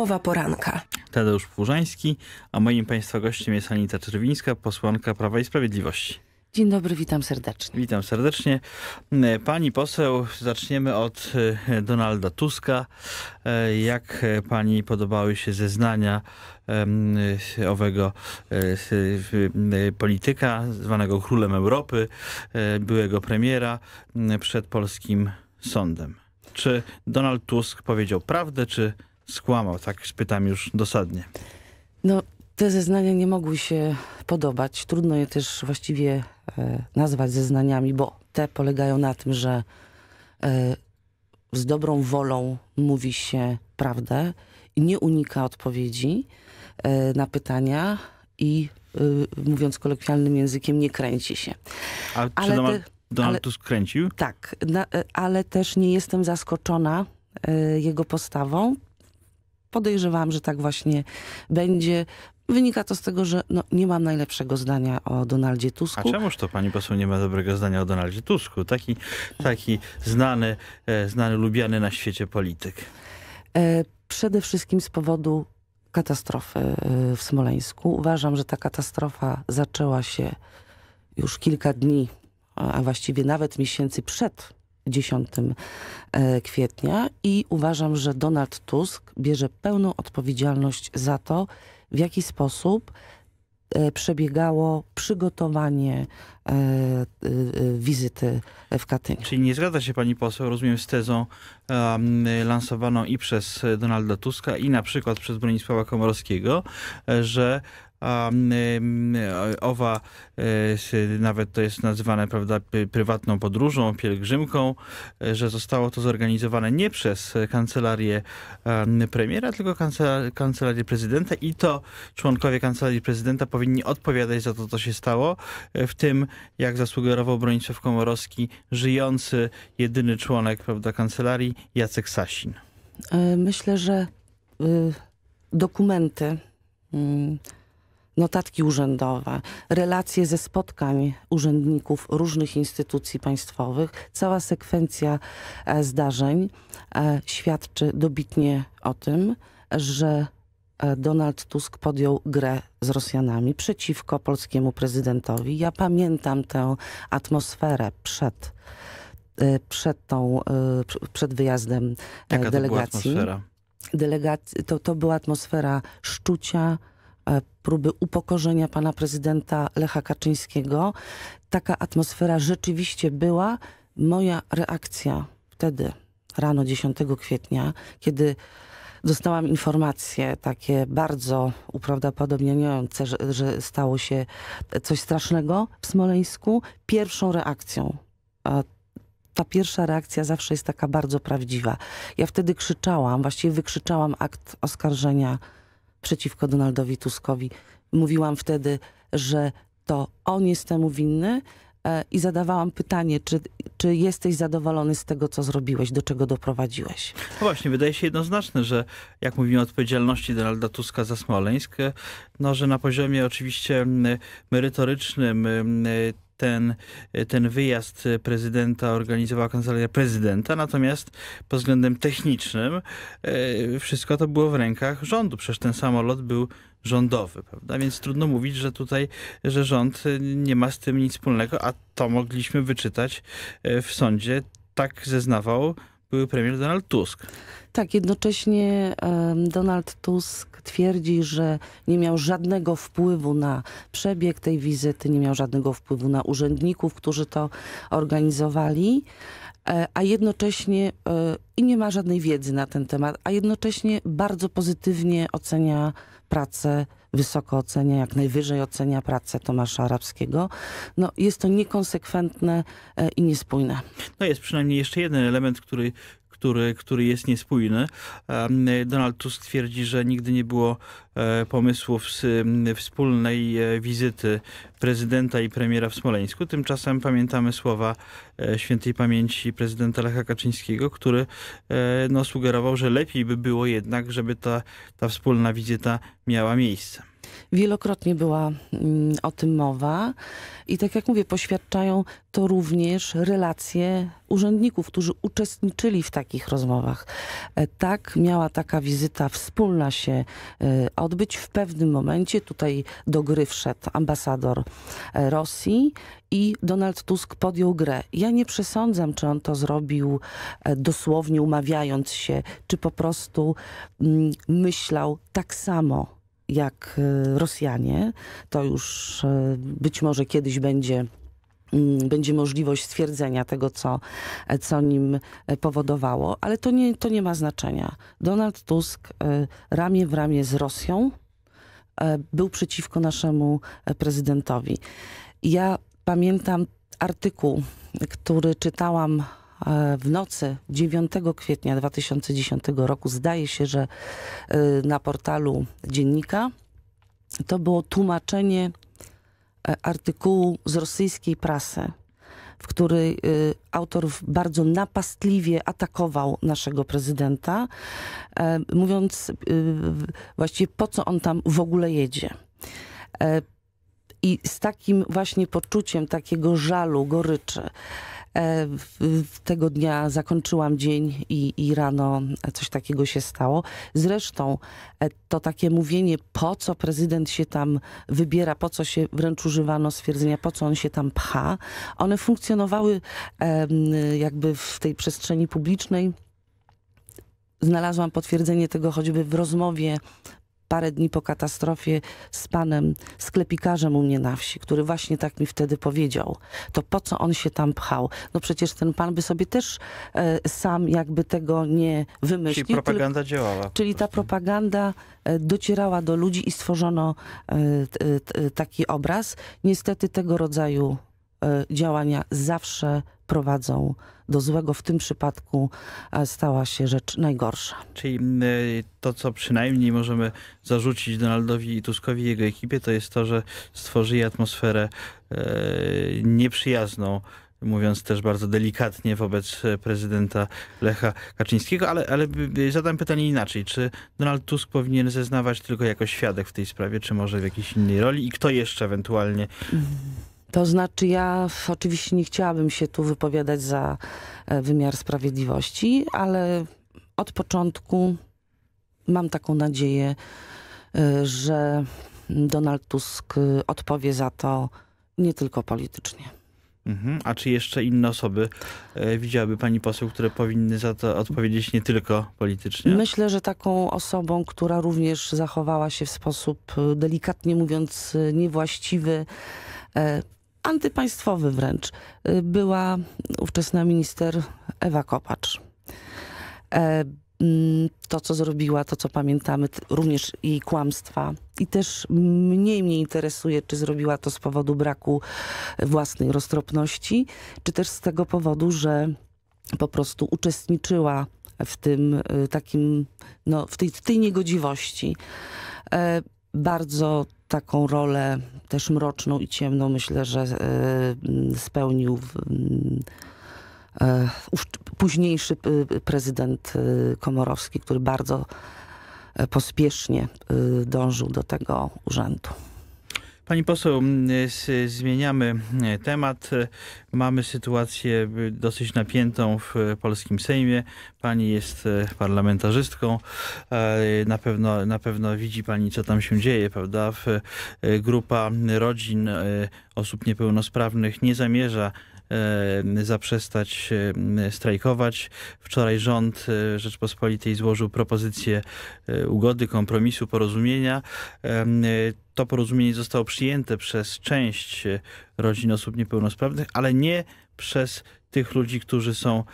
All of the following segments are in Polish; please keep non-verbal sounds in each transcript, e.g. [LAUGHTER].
Nowa poranka. Tadeusz Płużański, a moim Państwa gościem jest Anita Czerwińska, posłanka Prawa i Sprawiedliwości. Dzień dobry, witam serdecznie. Witam serdecznie. Pani poseł, zaczniemy od e, Donalda Tuska. E, jak e, pani podobały się zeznania owego polityka, zwanego królem Europy, byłego premiera przed polskim sądem? Czy Donald Tusk powiedział prawdę, czy skłamał, tak spytam już dosadnie. No, te zeznania nie mogły się podobać. Trudno je też właściwie e, nazwać zeznaniami, bo te polegają na tym, że e, z dobrą wolą mówi się prawdę i nie unika odpowiedzi e, na pytania i e, mówiąc kolokwialnym językiem, nie kręci się. A ale czy Donald, te, Donald ale, kręcił? Tak, na, e, ale też nie jestem zaskoczona e, jego postawą, podejrzewam, że tak właśnie będzie. Wynika to z tego, że no, nie mam najlepszego zdania o Donaldzie Tusku. A czemuż to pani poseł nie ma dobrego zdania o Donaldzie Tusku? Taki, taki znany, e, znany, lubiany na świecie polityk. E, przede wszystkim z powodu katastrofy e, w Smoleńsku. Uważam, że ta katastrofa zaczęła się już kilka dni, a właściwie nawet miesięcy przed 10 e, kwietnia i uważam, że Donald Tusk bierze pełną odpowiedzialność za to, w jaki sposób e, przebiegało przygotowanie e, wizyty w Katyniu. Czyli nie zgadza się pani poseł, rozumiem, z tezą lansowaną i przez Donalda Tuska i na przykład przez Bronisława Komorowskiego, że a mm, e, owa e, nawet to jest nazywane prawda, prywatną podróżą, pielgrzymką, e, że zostało to zorganizowane nie przez kancelarię premiera, tylko kancelarię prezydenta i to członkowie kancelarii prezydenta powinni odpowiadać za to, co się stało, w tym, jak zasugerował Bronisław Komorowski, żyjący jedyny członek prawda, kancelarii, Jacek Sasin. Myślę, że y, dokumenty mm, notatki urzędowe, relacje ze spotkań urzędników różnych instytucji państwowych, cała sekwencja e, zdarzeń e, świadczy dobitnie o tym, że e, Donald Tusk podjął grę z Rosjanami przeciwko polskiemu prezydentowi. Ja pamiętam tę atmosferę przed, przed, tą, przed wyjazdem Jaka delegacji. To była atmosfera? Delegac to, to była atmosfera szczucia, E, próby upokorzenia pana prezydenta Lecha Kaczyńskiego. Taka atmosfera rzeczywiście była. Moja reakcja wtedy, rano 10 kwietnia, kiedy dostałam informacje takie bardzo uprawdopodobniające, że, że stało się coś strasznego w Smoleńsku. Pierwszą reakcją ta pierwsza reakcja zawsze jest taka bardzo prawdziwa. Ja wtedy krzyczałam, właściwie wykrzyczałam akt oskarżenia przeciwko Donaldowi Tuskowi. Mówiłam wtedy, że to on jest temu winny e, i zadawałam pytanie, czy, czy jesteś zadowolony z tego, co zrobiłeś, do czego doprowadziłeś? No właśnie, wydaje się jednoznaczne, że jak mówimy o odpowiedzialności Donalda Tuska za Smoleńsk, e, no że na poziomie oczywiście mm, merytorycznym mm, ten, ten wyjazd prezydenta organizowała kancelaria prezydenta, natomiast pod względem technicznym e, wszystko to było w rękach rządu. Przecież ten samolot był rządowy, prawda? Więc trudno mówić, że tutaj, że rząd nie ma z tym nic wspólnego, a to mogliśmy wyczytać e, w sądzie. Tak zeznawał były premier Donald Tusk. Tak, jednocześnie Donald Tusk twierdzi, że nie miał żadnego wpływu na przebieg tej wizyty, nie miał żadnego wpływu na urzędników, którzy to organizowali, e, a jednocześnie e, i nie ma żadnej wiedzy na ten temat, a jednocześnie bardzo pozytywnie ocenia pracę wysoko ocenia, jak najwyżej ocenia pracę Tomasza Arabskiego. No, jest to niekonsekwentne e, i niespójne. No jest przynajmniej jeszcze jeden element, który który, który jest niespójny. Donald Tusk twierdzi, że nigdy nie było e, pomysłów wspólnej e, wizyty prezydenta i premiera w Smoleńsku. Tymczasem pamiętamy słowa e, świętej pamięci prezydenta Lecha Kaczyńskiego, który no, sugerował, że lepiej by było jednak, żeby ta, ta wspólna wizyta miała miejsce. Wielokrotnie była mm, o tym mowa i tak jak mówię, poświadczają to również relacje urzędników, którzy uczestniczyli w takich rozmowach. E, tak miała taka wizyta wspólna się e, odbyć. W pewnym momencie tutaj do gry wszedł ambasador e, Rosji i Donald Tusk podjął grę. Ja nie przesądzam, czy on to zrobił dosłownie umawiając się, czy po prostu mm, myślał tak samo jak e, Rosjanie. To już e, być może kiedyś będzie mm, będzie możliwość stwierdzenia tego, co, e, co nim powodowało, ale to nie, to nie ma znaczenia. Donald Tusk ramię w ramię z Rosją był przeciwko naszemu prezydentowi. Ja pamiętam artykuł, który czytałam w nocy 9 kwietnia 2010 roku, zdaje się, że y, na portalu dziennika, to było tłumaczenie e, artykułu z rosyjskiej prasy, w której y, autor bardzo napastliwie atakował naszego prezydenta, e, mówiąc y, właściwie po co on tam w ogóle jedzie. E, I z takim właśnie poczuciem takiego żalu, goryczy E, tego dnia zakończyłam dzień i, i rano coś takiego się stało. Zresztą e, to takie mówienie, po co prezydent się tam wybiera, po co się wręcz używano stwierdzenia, po co on się tam pcha, one funkcjonowały jakby w tej przestrzeni publicznej znalazłam potwierdzenie tego choćby w rozmowie parę dni po katastrofie z panem sklepikarzem u mnie na wsi, który właśnie tak mi wtedy powiedział. To po co on się tam pchał? No przecież ten pan by sobie też e, sam jakby tego nie wymyślił. Czyli propaganda działała. Czyli ta propaganda e, docierała do ludzi i stworzono e, e, e taki obraz. Niestety tego rodzaju działania zawsze prowadzą do złego w tym przypadku e, stała się rzecz najgorsza. Czyli e, to, co przynajmniej możemy zarzucić Donaldowi i Tuskowi i jego ekipie, to jest to, że stworzyli atmosferę e, nieprzyjazną mówiąc też bardzo delikatnie wobec prezydenta Lecha Kaczyńskiego, ale, ale zadam pytanie inaczej. Czy Donald Tusk powinien zeznawać tylko jako świadek w tej sprawie, czy może w jakiejś innej roli i kto jeszcze ewentualnie mm. To znaczy ja oczywiście nie chciałabym się tu wypowiadać za e, wymiar sprawiedliwości, ale od początku mam taką nadzieję, e, że Donald Tusk e, odpowie za to nie tylko politycznie. Mhm. A czy jeszcze inne osoby e, widziałaby pani poseł, które powinny za to odpowiedzieć nie tylko politycznie? Myślę, że taką osobą, która również zachowała się w sposób delikatnie mówiąc niewłaściwy, e, antypaństwowy wręcz, y, była ówczesna minister Ewa Kopacz. E, mm, to, co zrobiła, to, co pamiętamy, również jej kłamstwa. I też mniej mnie interesuje, czy zrobiła to z powodu braku własnej roztropności, czy też z tego powodu, że po prostu uczestniczyła w tym y, takim, no, w tej, w tej niegodziwości. E, bardzo taką rolę też mroczną i ciemną myślę, że e, spełnił w, e, późniejszy e, prezydent Komorowski, który bardzo pospiesznie dążył do tego urzędu. Pani poseł, zmieniamy temat. Mamy sytuację dosyć napiętą w polskim Sejmie. Pani jest e, parlamentarzystką. E, na pewno, na pewno widzi pani, co tam się dzieje, prawda? E, grupa rodzin osób niepełnosprawnych nie zamierza zaprzestać strajkować. Wczoraj rząd e, Rzeczpospolitej złożył propozycję e, ugody, kompromisu, porozumienia. E, to porozumienie zostało przyjęte przez część rodzin osób niepełnosprawnych, ale nie przez tych ludzi, którzy są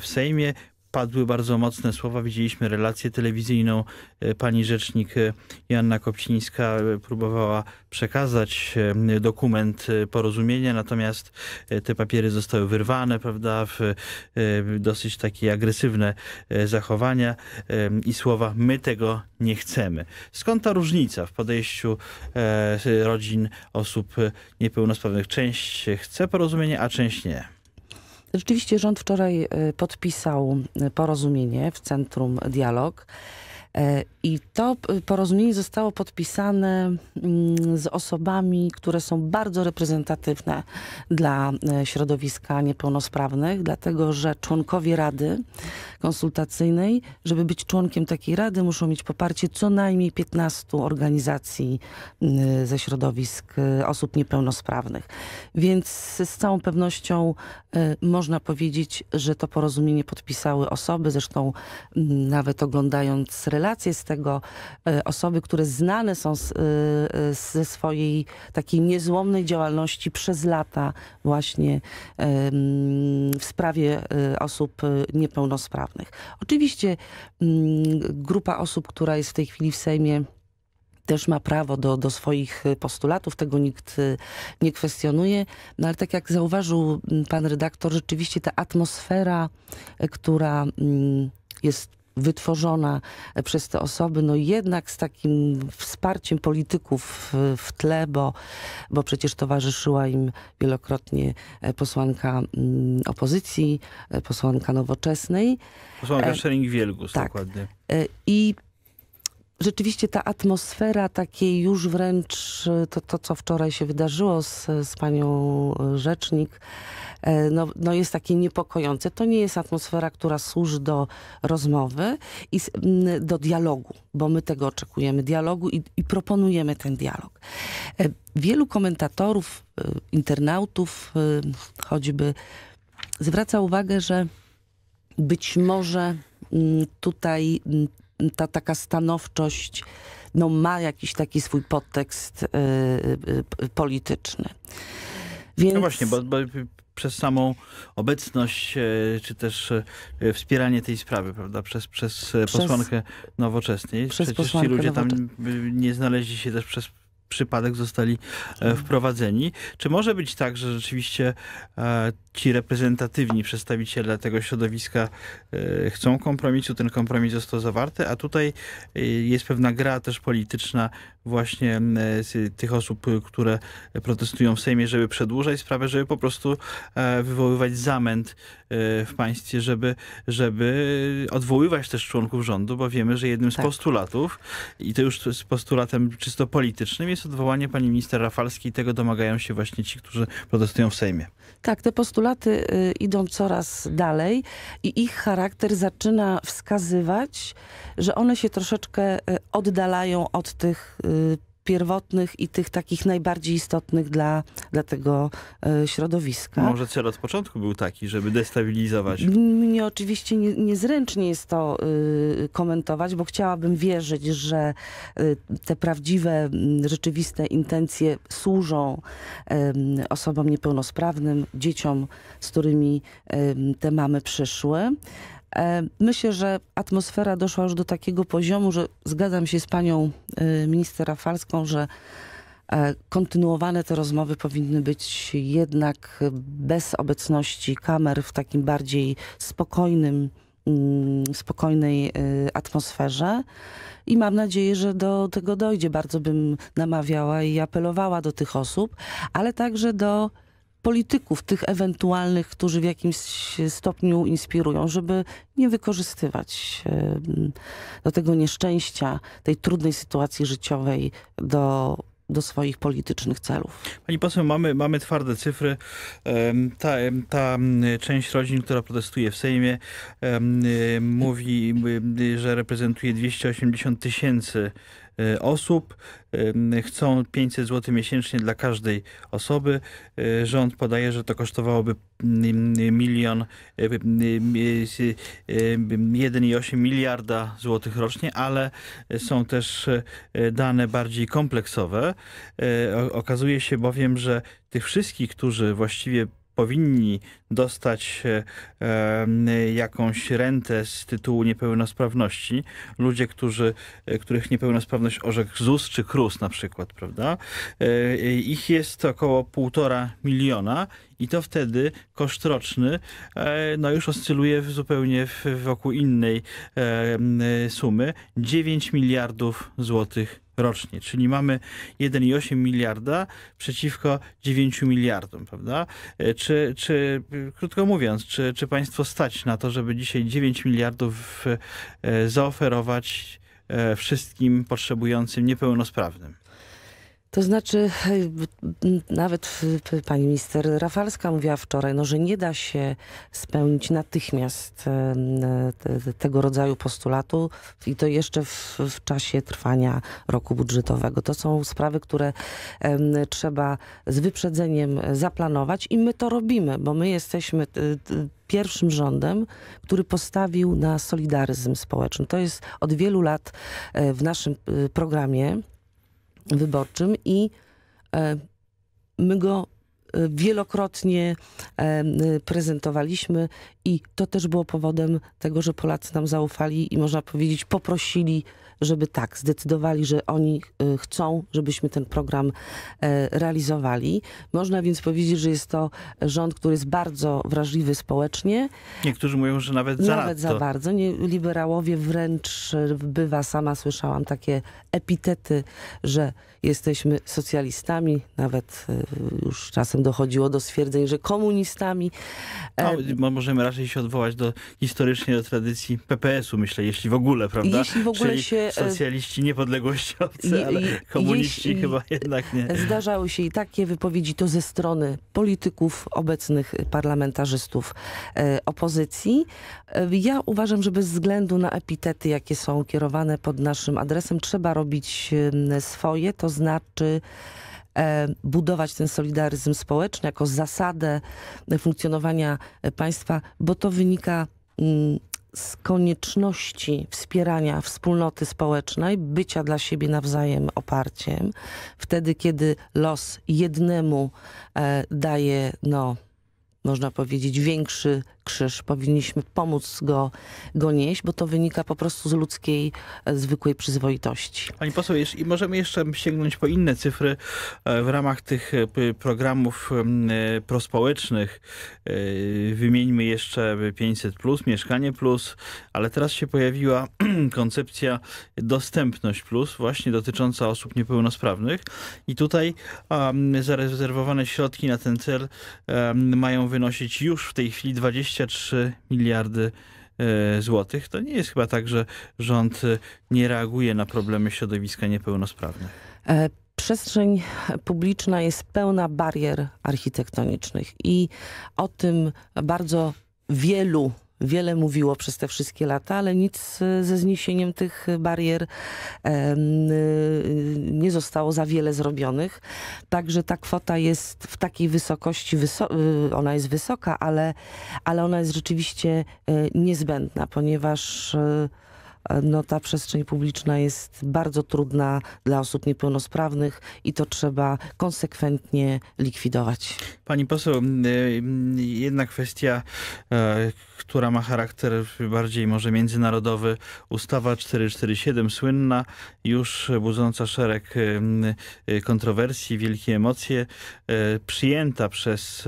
w Sejmie padły bardzo mocne słowa. Widzieliśmy relację telewizyjną. E, pani rzecznik e, Joanna Kopcińska e, próbowała przekazać dokument porozumienia, natomiast te papiery zostały wyrwane, prawda, w dosyć takie agresywne zachowania i słowa my tego nie chcemy. Skąd ta różnica w podejściu rodzin osób niepełnosprawnych? Część chce porozumienia, a część nie. Rzeczywiście rząd wczoraj e, podpisał e, porozumienie w Centrum Dialog. E, I to porozumienie zostało podpisane mm, z osobami, które są bardzo reprezentatywne dla środowiska niepełnosprawnych, dlatego że członkowie Rady, konsultacyjnej, żeby być członkiem takiej rady, muszą mieć poparcie co najmniej 15 organizacji y, ze środowisk y, osób niepełnosprawnych. Więc z całą pewnością y, można powiedzieć, że to porozumienie podpisały osoby, zresztą nawet oglądając relacje z tego, osoby, które znane są z, ze swojej takiej niezłomnej działalności przez lata właśnie w sprawie osób niepełnosprawnych. Oczywiście mm, grupa osób, która jest w tej chwili w Sejmie, też ma prawo do, do swoich y, postulatów, tego nikt y, nie kwestionuje. No ale tak jak zauważył mm, pan redaktor, rzeczywiście ta atmosfera, y, która mm, jest wytworzona przez te osoby, no jednak z takim wsparciem polityków w tle, bo, bo przecież towarzyszyła im wielokrotnie e, posłanka mm, opozycji, e, posłanka nowoczesnej. Posłanka e, Szering-Wielgus, tak. dokładnie. I rzeczywiście ta atmosfera takiej już wręcz e, to, to co wczoraj się wydarzyło z, z panią e, rzecznik, e, no, no jest takie niepokojące. To nie jest atmosfera, która służy do rozmowy i do dialogu, bo my tego oczekujemy, dialogu i, i proponujemy ten dialog. Wielu komentatorów, internautów choćby zwraca uwagę, że być może tutaj ta taka stanowczość no, ma jakiś taki swój podtekst y, y, y, polityczny. Więc... No właśnie, bo, bo przez samą obecność, e, czy też e, wspieranie tej sprawy, prawda, przez, przez, e, przez posłankę nowoczesnej. Przez Przecież posłankę ci ludzie tam nie znaleźli się też przez przypadek zostali wprowadzeni. Czy może być tak, że rzeczywiście ci reprezentatywni przedstawiciele tego środowiska e, chcą kompromisu, ten kompromis został zawarty, a tutaj e, jest pewna gra też polityczna właśnie e, tych osób, które protestują w Sejmie, żeby przedłużać sprawę, żeby po prostu wywoływać zamęt w państwie, żeby, żeby odwoływać też członków rządu, bo wiemy, że jednym z tak. postulatów, i to już z postulatem czysto politycznym, jest odwołanie pani minister Rafalskiej. Tego domagają się właśnie ci, którzy protestują w Sejmie. Tak, te postulaty Postulaty y, idą coraz dalej i ich charakter zaczyna wskazywać, że one się troszeczkę y, oddalają od tych y, pierwotnych i tych takich najbardziej istotnych dla, dla tego e, środowiska. Może cel od początku był taki, żeby destabilizować. Mnie oczywiście nie, niezręcznie jest to y, komentować, bo chciałabym wierzyć, że y, te prawdziwe, rzeczywiste intencje służą osobom niepełnosprawnym, dzieciom, z którymi te mamy przyszły. E, myślę, że atmosfera doszła już do takiego poziomu, że zgadzam się z panią e, minister Rafalską, że e, kontynuowane te rozmowy powinny być jednak bez obecności kamer w takim bardziej spokojnym, mm, spokojnej atmosferze i mam nadzieję, że do tego dojdzie. Bardzo bym namawiała i apelowała do tych osób, ale także do polityków, tych ewentualnych, którzy w jakimś stopniu inspirują, żeby nie wykorzystywać do tego nieszczęścia, tej trudnej sytuacji życiowej do do swoich politycznych celów. Pani poseł, mamy, mamy twarde cyfry. Ta, ta część rodzin, która protestuje w Sejmie, y, mówi, y, y, że reprezentuje 280 tysięcy Y, osób. Y, chcą 500 zł miesięcznie dla każdej osoby. Y, rząd podaje, że to kosztowałoby mm, milion, 1,8 miliarda złotych rocznie, ale są też dane bardziej kompleksowe. Okazuje się bowiem, że tych wszystkich, którzy właściwie powinni dostać e, e, jakąś rentę z tytułu niepełnosprawności. Ludzie, którzy, e, których niepełnosprawność orzekł ZUS czy KRUS na przykład, prawda? Ich jest około półtora miliona i to wtedy koszt roczny no już oscyluje w zupełnie wokół innej sumy 9 miliardów złotych rocznie, czyli mamy 1,8 miliarda przeciwko 9 miliardom, prawda? E, czy, czy krótko mówiąc, czy, czy państwo stać na to, żeby dzisiaj 9 miliardów e, zaoferować e, wszystkim potrzebującym niepełnosprawnym? To znaczy, nawet pani minister Rafalska mówiła wczoraj, no, że nie da się spełnić natychmiast e, tego rodzaju postulatu i to jeszcze w, w czasie trwania roku budżetowego. To są sprawy, które trzeba z wyprzedzeniem zaplanować i my to robimy, bo my jesteśmy pierwszym rządem, który postawił na solidaryzm społeczny. To jest od wielu lat e, w naszym e, programie wyborczym i e, my go e, wielokrotnie e, prezentowaliśmy i to też było powodem tego, że Polacy nam zaufali i można powiedzieć poprosili żeby tak, zdecydowali, że oni y, chcą, żebyśmy ten program e, realizowali. Można więc powiedzieć, że jest to rząd, który jest bardzo wrażliwy społecznie. Niektórzy mówią, że nawet za Nawet za bardzo. Nie, liberałowie wręcz y, bywa, sama słyszałam takie epitety, że jesteśmy socjalistami, nawet e, już czasem dochodziło do stwierdzeń, że komunistami. E, no, możemy raczej się odwołać do historycznie do tradycji PPS-u, myślę, jeśli w ogóle, prawda? Jeśli w ogóle Czyli się... E, socjaliści niepodległościowcy, je, je, ale komuniści chyba jednak nie. Zdarzały się i takie wypowiedzi, to ze strony polityków, obecnych parlamentarzystów opozycji. Ja uważam, że bez względu na epitety, jakie są kierowane pod naszym adresem, trzeba robić swoje, to to znaczy e, budować ten solidaryzm społeczny jako zasadę funkcjonowania państwa, bo to wynika mm, z konieczności wspierania wspólnoty społecznej, bycia dla siebie nawzajem oparciem, wtedy kiedy los jednemu e, daje, no, można powiedzieć, większy krzyż, powinniśmy pomóc go, go nieść, bo to wynika po prostu z ludzkiej, e, zwykłej przyzwoitości. Pani poseł, i możemy jeszcze sięgnąć po inne cyfry e, w ramach tych e, programów prospołecznych. Wymieńmy jeszcze 500, plus, Mieszkanie Plus, ale teraz się pojawiła [CLEARS THROAT] koncepcja Dostępność Plus, właśnie dotycząca osób niepełnosprawnych. I tutaj zarezerwowane środki na ten cel mają wynosić już w tej chwili 20 23 miliardy e, złotych. To nie jest chyba tak, że rząd e, nie reaguje na problemy środowiska niepełnosprawnych. E, przestrzeń publiczna jest pełna barier architektonicznych i o tym bardzo wielu wiele mówiło przez te wszystkie lata, ale nic e, ze zniesieniem tych barier e, nie zostało za wiele zrobionych. Także ta kwota jest w takiej wysokości, wyso e, ona jest wysoka, ale, ale ona jest rzeczywiście niezbędna, ponieważ no, ta przestrzeń publiczna jest bardzo trudna dla osób niepełnosprawnych i to trzeba konsekwentnie likwidować. Pani poseł, y, jedna kwestia, e, która ma charakter bardziej może międzynarodowy, ustawa 447 słynna, już budząca szereg y, y, kontrowersji, wielkie emocje, e, przyjęta przez,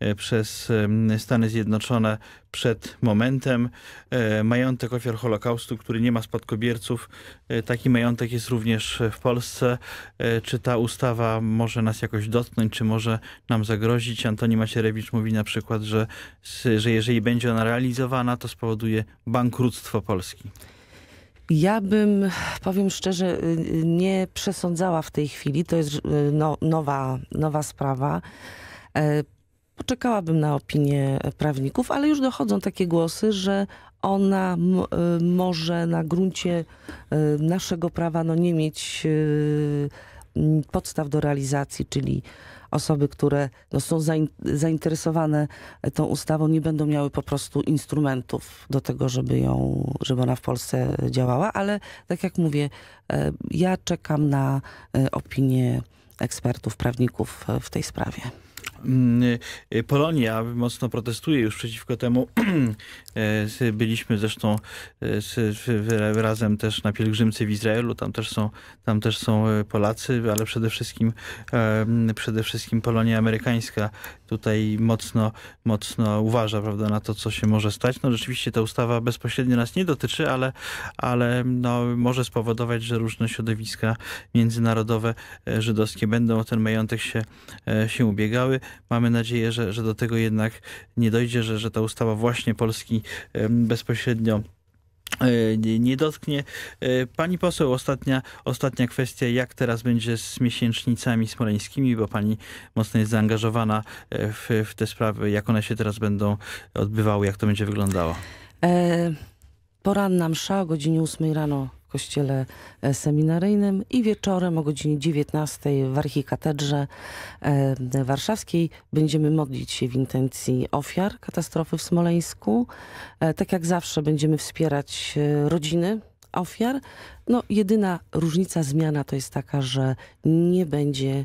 e, przez Stany Zjednoczone przed momentem. E, majątek ofiar Holokaustu, który nie ma spadkobierców, e, taki majątek jest również w Polsce. E, czy ta ustawa może nas jakoś dotknąć, czy może nam zagrozić? Antoni Macierewicz mówi na przykład, że, że jeżeli będzie ona realizowana, to spowoduje bankructwo Polski. Ja bym, powiem szczerze, y, y, nie przesądzała w tej chwili. To jest y, no, nowa, nowa sprawa. Poczekałabym na opinię e, prawników, ale już dochodzą takie głosy, że ona e, może na gruncie e, naszego prawa no, nie mieć podstaw do realizacji, czyli osoby, które no, są zainteresowane tą ustawą, nie będą miały po prostu instrumentów do tego, żeby ją, żeby ona w Polsce działała, ale tak jak mówię, ja czekam na opinię ekspertów, prawników w tej sprawie. Mm, y, Polonia mocno protestuje już przeciwko temu. [CLEARS THROAT] E, byliśmy zresztą e, razem też na pielgrzymce w Izraelu, tam też są, tam też są e, Polacy, ale przede wszystkim, przede wszystkim Polonia amerykańska tutaj mocno, mocno uważa prawda, na to, co się może stać. No rzeczywiście ta ustawa bezpośrednio nas nie dotyczy, ale, ale no, może spowodować, że różne środowiska międzynarodowe żydowskie będą o ten majątek się, się ubiegały. Mamy nadzieję, że, że do tego jednak nie dojdzie, że, że ta ustawa właśnie Polski bezpośrednio e, nie dotknie. E, pani poseł, ostatnia, ostatnia kwestia, jak teraz będzie z miesięcznicami smoleńskimi, bo pani mocno jest zaangażowana e, w, w te sprawy, jak one się teraz będą odbywały, jak to będzie wyglądało? E, poranna msza o godzinie 8 rano w kościele e, seminaryjnym i wieczorem o godzinie 19 w Archikatedrze e, Warszawskiej będziemy modlić się w intencji ofiar katastrofy w Smoleńsku. E, tak jak zawsze będziemy wspierać rodziny ofiar. No, jedyna różnica, zmiana to jest taka, że nie będzie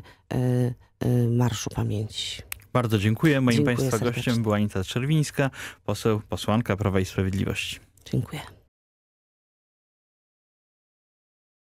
Marszu Pamięci. Bardzo dziękuję. Moim dziękuję Państwa serdecznie. gościem była Anita Czerwińska, poseł, posłanka Prawa i Sprawiedliwości. Dziękuję.